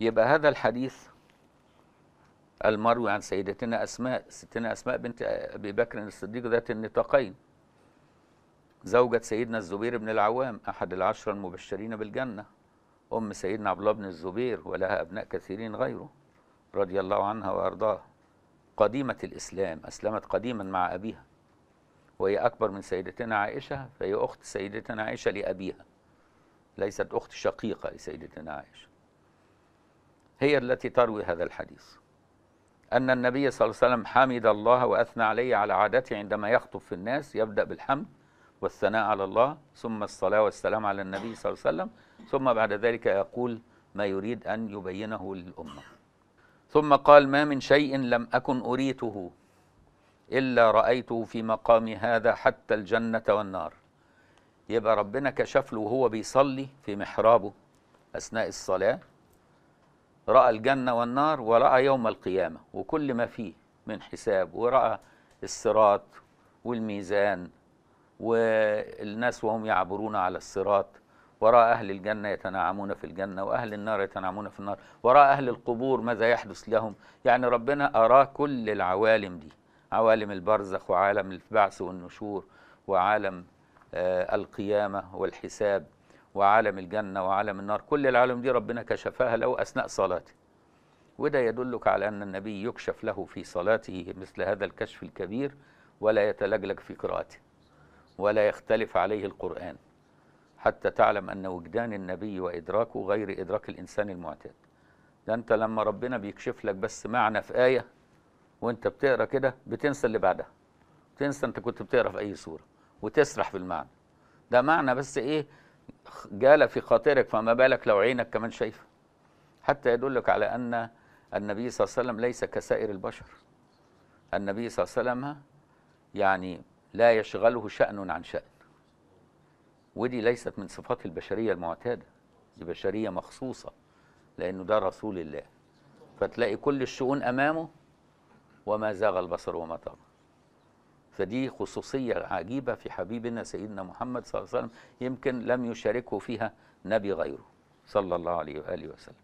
يبقى هذا الحديث المروي عن سيدتنا أسماء ستنا أسماء بنت أبي بكر الصديق ذات النطاقين زوجة سيدنا الزبير بن العوام أحد العشرة المبشرين بالجنة أم سيدنا عبد الله بن الزبير ولها أبناء كثيرين غيره رضي الله عنها وأرضاها قديمة الإسلام أسلمت قديما مع أبيها وهي أكبر من سيدتنا عائشة فهي أخت سيدتنا عائشة لأبيها ليست أخت شقيقة لسيدتنا عائشة هي التي تروي هذا الحديث أن النبي صلى الله عليه وسلم حمد الله وأثنى عليه على عادته عندما يخطب في الناس يبدأ بالحمد والثناء على الله ثم الصلاة والسلام على النبي صلى الله عليه وسلم ثم بعد ذلك يقول ما يريد أن يبينه للأمة ثم قال ما من شيء لم أكن أريته إلا رأيته في مقام هذا حتى الجنة والنار يبقى ربنا كشف له وهو بيصلي في محرابه أثناء الصلاة رأى الجنة والنار ورأى يوم القيامة وكل ما فيه من حساب ورأى الصراط والميزان والناس وهم يعبرون على الصراط وراء أهل الجنة يتنعمون في الجنة وأهل النار يتنعمون في النار وراء أهل القبور ماذا يحدث لهم يعني ربنا أرى كل العوالم دي عوالم البرزخ وعالم البعث والنشور وعالم آه القيامة والحساب وعالم الجنة وعالم النار كل العالم دي ربنا كشفها له أثناء صلاته وده يدلك على أن النبي يكشف له في صلاته مثل هذا الكشف الكبير ولا يتلجلج في قراءته ولا يختلف عليه القرآن حتى تعلم أن وجدان النبي وإدراكه غير إدراك الإنسان المعتاد ده أنت لما ربنا بيكشف لك بس معنى في آية وأنت بتقرأ كده بتنسى اللي بعدها بتنسى أنت كنت بتقرأ في أي سورة وتسرح في المعنى ده معنى بس إيه جال في خاطرك فما بالك لو عينك كمان شايفه حتى يدلك على أن النبي صلى الله عليه وسلم ليس كسائر البشر النبي صلى الله عليه وسلم يعني لا يشغله شأن عن شأن ودي ليست من صفات البشرية المعتادة دي بشرية مخصوصة لأنه ده رسول الله فتلاقي كل الشؤون أمامه وما زاغ البصر وما طغى فدي خصوصية عجيبة في حبيبنا سيدنا محمد صلى الله عليه وسلم يمكن لم يشاركه فيها نبي غيره صلى الله عليه وآله وسلم